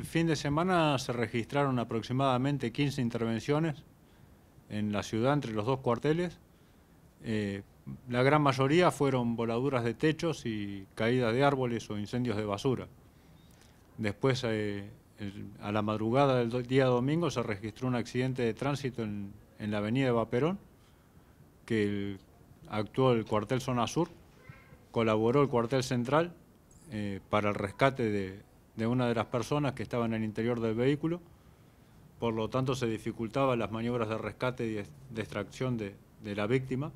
el fin de semana se registraron aproximadamente 15 intervenciones en la ciudad entre los dos cuarteles. Eh, la gran mayoría fueron voladuras de techos y caídas de árboles o incendios de basura. Después, eh, a la madrugada del día domingo, se registró un accidente de tránsito en, la avenida de Vaperón, que actuó el cuartel Zona Sur, colaboró el cuartel central eh, para el rescate de, de una de las personas que estaba en el interior del vehículo, por lo tanto se dificultaban las maniobras de rescate y de extracción de, la víctima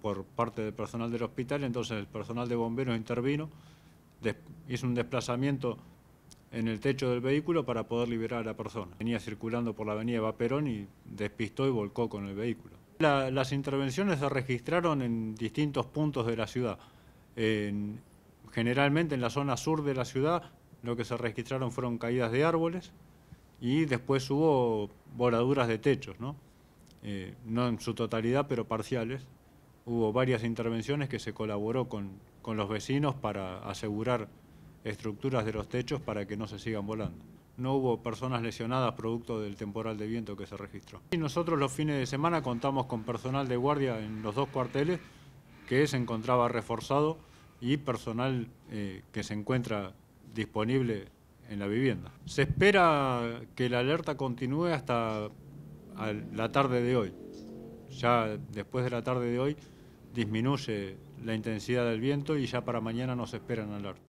por parte del personal del hospital, entonces el personal de bomberos intervino, hizo un desplazamiento en el techo del vehículo para poder liberar a la persona. Venía circulando por la avenida Vaperón y despistó y volcó con el vehículo. las intervenciones se registraron en distintos puntos de la ciudad. generalmente en la zona sur de la ciudad lo que se registraron fueron caídas de árboles y después hubo voladuras de techos, eh, ¿no? en su totalidad, pero parciales. Hubo varias intervenciones que se colaboró con, los vecinos para asegurar estructuras de los techos para que no se sigan volando. No hubo personas lesionadas producto del temporal de viento que se registró. Y nosotros los fines de semana contamos con personal de guardia en los dos cuarteles que se encontraba reforzado y personal eh, que se encuentra disponible en la vivienda. Se espera que la alerta continúe hasta la tarde de hoy. Ya después de la tarde de hoy disminuye la intensidad del viento y ya para mañana no se esperan alerta.